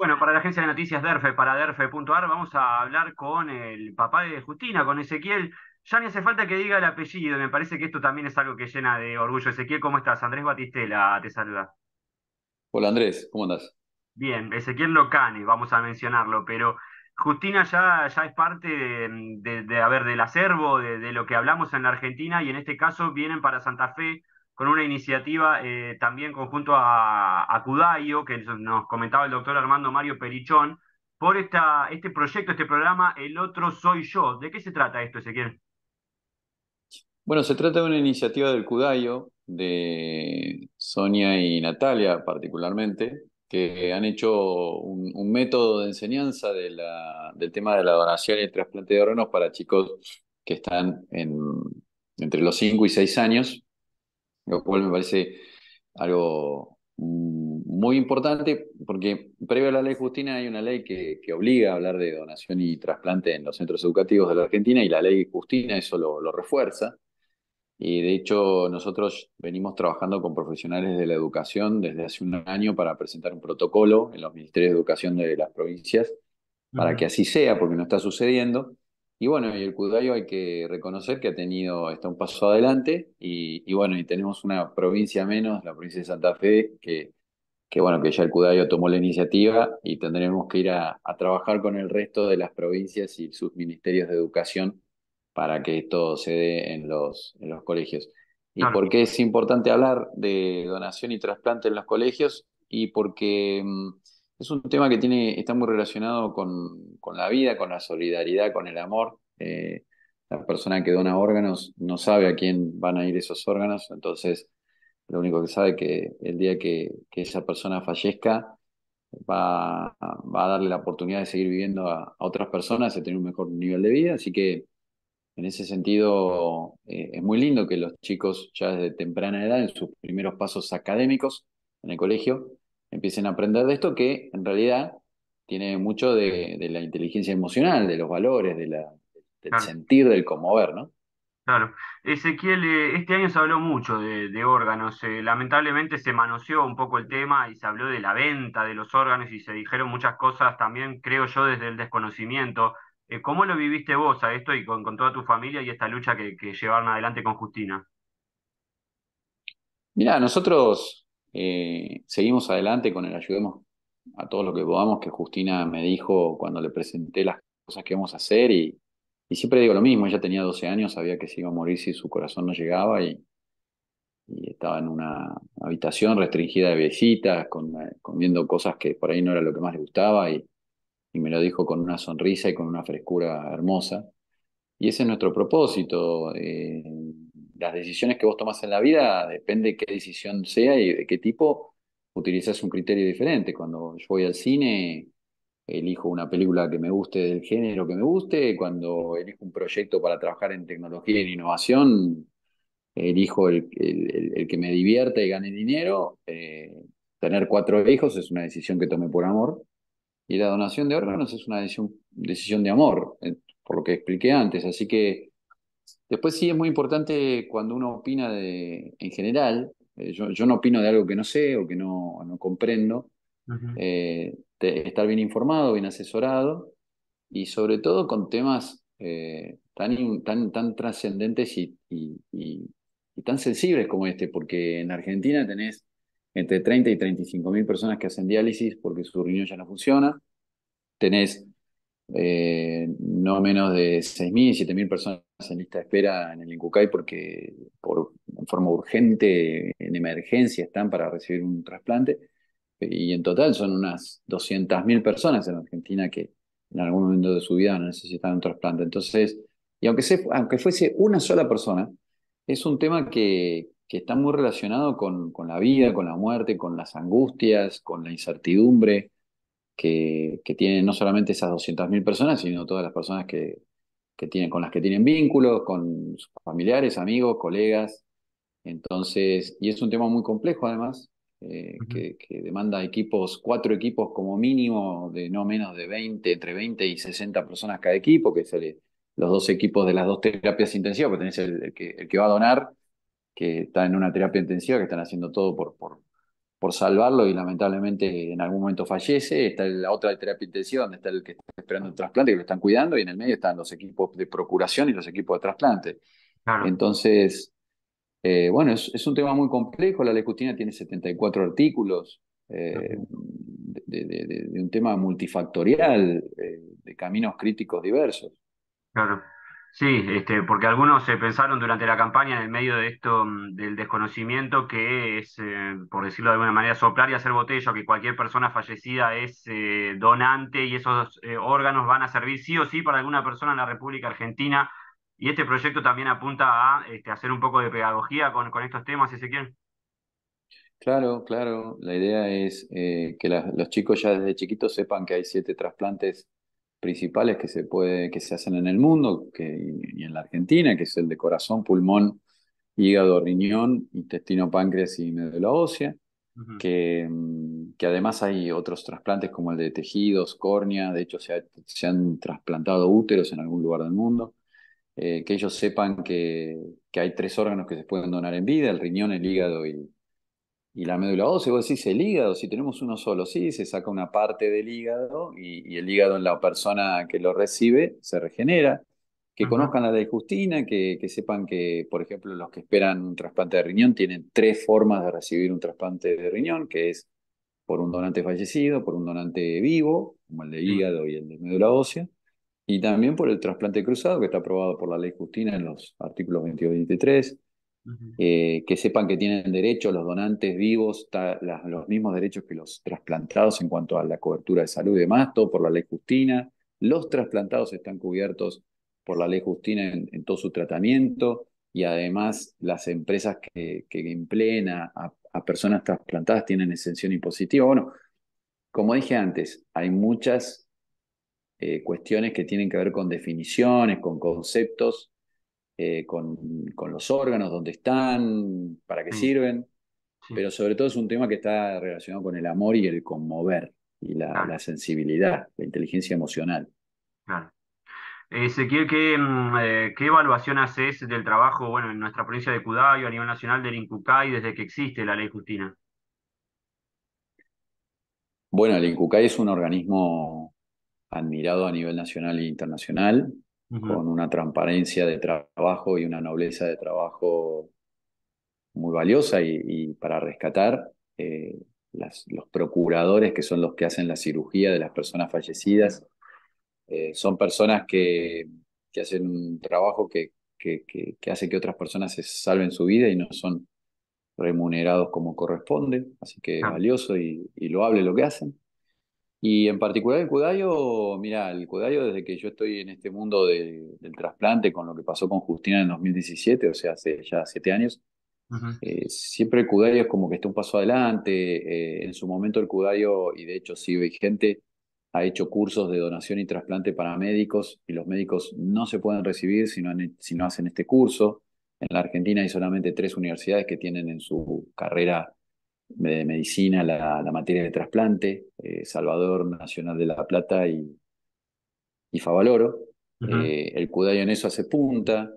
Bueno, para la agencia de noticias DERFE, para DERFE.ar, vamos a hablar con el papá de Justina, con Ezequiel. Ya ni hace falta que diga el apellido, me parece que esto también es algo que llena de orgullo. Ezequiel, ¿cómo estás? Andrés Batistela te saluda. Hola Andrés, ¿cómo andás? Bien, Ezequiel Locane, vamos a mencionarlo, pero Justina ya, ya es parte de, del acervo, de, de lo que hablamos en la Argentina y en este caso vienen para Santa Fe con una iniciativa eh, también conjunto a, Cudayo, que nos comentaba el doctor Armando Mario Perichón, por este proyecto, este programa, El Otro Soy Yo. ¿De qué se trata esto, Ezequiel? Bueno, se trata de una iniciativa del Cudayo, de Sonia y Natalia particularmente, que han hecho un, método de enseñanza del tema de la donación y el trasplante de órganos para chicos que están entre los 5 y 6 años lo cual me parece algo mm, muy importante, porque previo a la ley Justina hay una ley que, obliga a hablar de donación y trasplante en los centros educativos de la Argentina y la ley Justina eso lo, lo refuerza. Y de hecho nosotros venimos trabajando con profesionales de la educación desde hace un año para presentar un protocolo en los ministerios de educación de las provincias para que así sea, porque no está sucediendo. Y bueno, y el Cudayo hay que reconocer que ha tenido, está un paso adelante y, bueno, y tenemos una provincia menos, la provincia de Santa Fe, que, que bueno, que ya el Cudayo tomó la iniciativa y tendremos que ir a, trabajar con el resto de las provincias y sus ministerios de educación para que esto se dé en los, los colegios. ¿Y porque por qué es importante hablar de donación y trasplante en los colegios? Y porque... Mm, es un tema que tiene, está muy relacionado con, la vida, con la solidaridad, con el amor. Eh, la persona que dona órganos no sabe a quién van a ir esos órganos, entonces lo único que sabe es que el día que, esa persona fallezca va, a darle la oportunidad de seguir viviendo a, otras personas, de tener un mejor nivel de vida, así que en ese sentido, eh, es muy lindo que los chicos ya desde temprana edad, en sus primeros pasos académicos en el colegio, empiecen a aprender de esto que en realidad tiene mucho de, la inteligencia emocional, de los valores, del sentir, del conmover, ¿no? Claro. Ezequiel, eh, este año se habló mucho de, órganos. Eh, lamentablemente se manoseó un poco el tema y se habló de la venta de los órganos y se dijeron muchas cosas también, creo yo, desde el desconocimiento. Eh, ¿Cómo lo viviste vos a esto y con, toda tu familia y esta lucha que, que llevaron adelante con Justina? Mira, nosotros eh, seguimos adelante con el ayudemos a todos los que podamos, que Justina me dijo cuando le presenté las cosas que vamos a hacer y, siempre digo lo mismo, ella tenía 12 años, sabía que se iba a morir si su corazón no llegaba y, estaba en una habitación restringida de visitas, con, eh, comiendo cosas que por ahí no era lo que más le gustaba y, me lo dijo con una sonrisa y con una frescura hermosa. Y ese es nuestro propósito. Eh, las decisiones que vos tomás en la vida, depende de qué decisión sea y de qué tipo, utilizás un criterio diferente. Cuando yo voy al cine, elijo una película que me guste del género que me guste, cuando elijo un proyecto para trabajar en tecnología en innovación, elijo el, el que me divierta y gane dinero. Eh, tener cuatro hijos es una decisión que tomé por amor. Y la donación de órganos es una decisión, decisión de amor, eh, por lo que expliqué antes. Así que Después sí es muy importante cuando uno opina de, en general, eh, yo, no opino de algo que no sé o que no, no comprendo, eh, estar bien informado, bien asesorado y sobre todo con temas eh, tan, tan, tan trascendentes y, y, tan sensibles como este, porque en Argentina tenés entre 30 y 35 mil personas que hacen diálisis porque su riñón ya no funciona, tenés eh, no menos de 6.000, 7.000 personas en lista de espera en el Incucay porque por, forma urgente, en emergencia, están para recibir un trasplante. Y en total son unas 200.000 personas en Argentina que en algún momento de su vida necesitan un trasplante. Entonces, y aunque, aunque fuese una sola persona, es un tema que, que está muy relacionado con, con, la vida, con la muerte, con las angustias, con la incertidumbre, que, tienen no solamente esas 200.000 personas, sino todas las personas que, tienen, con las que tienen vínculos, con sus familiares, amigos, colegas. Entonces, y es un tema muy complejo además, eh, que, demanda equipos, cuatro equipos como mínimo de no menos de 20, entre 20 y 60 personas cada equipo, que son los dos equipos de las dos terapias intensivas, porque tenés el, que, el que va a donar, que está en una terapia intensiva, que están haciendo todo por, por salvarlo y lamentablemente en algún momento fallece. Está la otra de terapia intensiva, donde está el que está esperando el trasplante, que lo están cuidando, y en el medio están los equipos de procuración y los equipos de trasplante. Entonces, eh, bueno, es, un tema muy complejo. La lecutina tiene 74 artículos, eh, de, de, un tema multifactorial, eh, de caminos críticos diversos. Claro. Sí, este, porque algunos se pensaron durante la campaña, en el medio de esto mm, del desconocimiento, que es, eh, por decirlo de alguna manera, soplar y hacer botello, que cualquier persona fallecida es eh, donante y esos eh, órganos van a servir sí o sí para alguna persona en la República Argentina. Y este proyecto también apunta a este, hacer un poco de pedagogía con, estos temas, Ezequiel. Claro, claro. La idea es que los chicos ya desde chiquitos sepan que hay siete trasplantes principales que se, puede, que se hacen en el mundo que, y en la Argentina, que es el de corazón, pulmón, hígado, riñón, intestino, páncreas y medio ósea, la ósea, que, mm, que, además hay otros trasplantes como el de tejidos, córnea, de hecho se, han trasplantado úteros en algún lugar del mundo, eh, que ellos sepan que, que hay tres órganos que se pueden donar en vida, el riñón, el hígado y, y la médula ósea, vos decís el hígado, si tenemos uno solo, sí, se saca una parte del hígado y, el hígado en la persona que lo recibe se regenera. Que conozcan la ley Justina, que, que, sepan que, por ejemplo, los que esperan un trasplante de riñón tienen tres formas de recibir un trasplante de riñón, que es por un donante fallecido, por un donante vivo, como el de mm. hígado y el de médula ósea, y también por el trasplante cruzado, que está aprobado por la ley Justina en los artículos 22 y 23 eh, que sepan que tienen derecho los donantes vivos, los mismos derechos que los trasplantados en cuanto a la cobertura de salud y demás, todo por la ley Justina. Los trasplantados están cubiertos por la ley Justina en, todo su tratamiento y además las empresas que, que empleen a, personas trasplantadas tienen exención impositiva. Bueno, como dije antes, hay muchas eh, cuestiones que tienen que ver con definiciones, con conceptos eh, con, los órganos, dónde están, para qué mm. sirven, pero sobre todo es un tema que está relacionado con el amor y el conmover, y la, sensibilidad, la inteligencia emocional. Ezequiel, mm, eh, ¿qué, evaluación haces del trabajo bueno, en nuestra provincia de Cudayo, a nivel nacional del INCUCAI, desde que existe la ley Justina? Bueno, el INCUCAI es un organismo admirado a nivel nacional e internacional con una transparencia de trabajo y una nobleza de trabajo muy valiosa y, para rescatar eh, los procuradores que son los que hacen la cirugía de las personas fallecidas. Eh, son personas que, hacen un trabajo que, que, hace que otras personas se salven su vida y no son remunerados como corresponde, así que es ah. valioso y, y loable lo que hacen. Y en particular el Cudayo, mira, el Cudayo desde que yo estoy en este mundo del trasplante, con lo que pasó con Justina en 2017, o sea, hace ya siete años, eh, siempre el Cudayo es como que está un paso adelante. Eh, en su momento el Cudayo, y de hecho sigue vigente, ha hecho cursos de donación y trasplante para médicos, y los médicos no se pueden recibir si no, si no hacen este curso. En la Argentina hay solamente tres universidades que tienen en su carrera de medicina la, materia de trasplante, eh, Salvador Nacional de la Plata y, y Favaloro. Eh, el Cudayo en eso hace punta.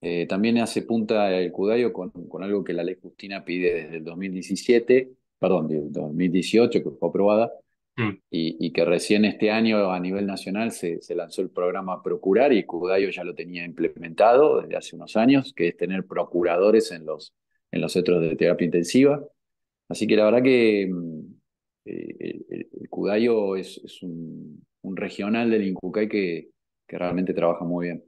Eh, también hace punta el Cudayo con, algo que la ley Justina pide desde el 2017, perdón, el 2018, que fue aprobada, mm. y, que recién este año a nivel nacional se, se lanzó el programa Procurar y Cudayo ya lo tenía implementado desde hace unos años, que es tener procuradores en los, en los centros de terapia intensiva. Así que la verdad que mm, eh, el, Cudayo es, un, regional del Incucay que, realmente trabaja muy bien.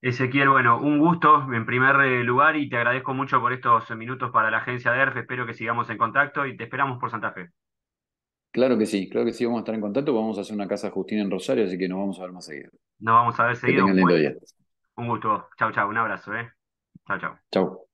Ezequiel, bueno, un gusto en primer eh, lugar y te agradezco mucho por estos minutos para la agencia de Espero que sigamos en contacto y te esperamos por Santa Fe. Claro que sí, claro que sí, vamos a estar en contacto. Vamos a hacer una casa Justina en Rosario, así que nos vamos a ver más seguido. Nos vamos a ver seguido. Un gusto. Chau, chau. Un abrazo, ¿eh? Chau, chau. Chau.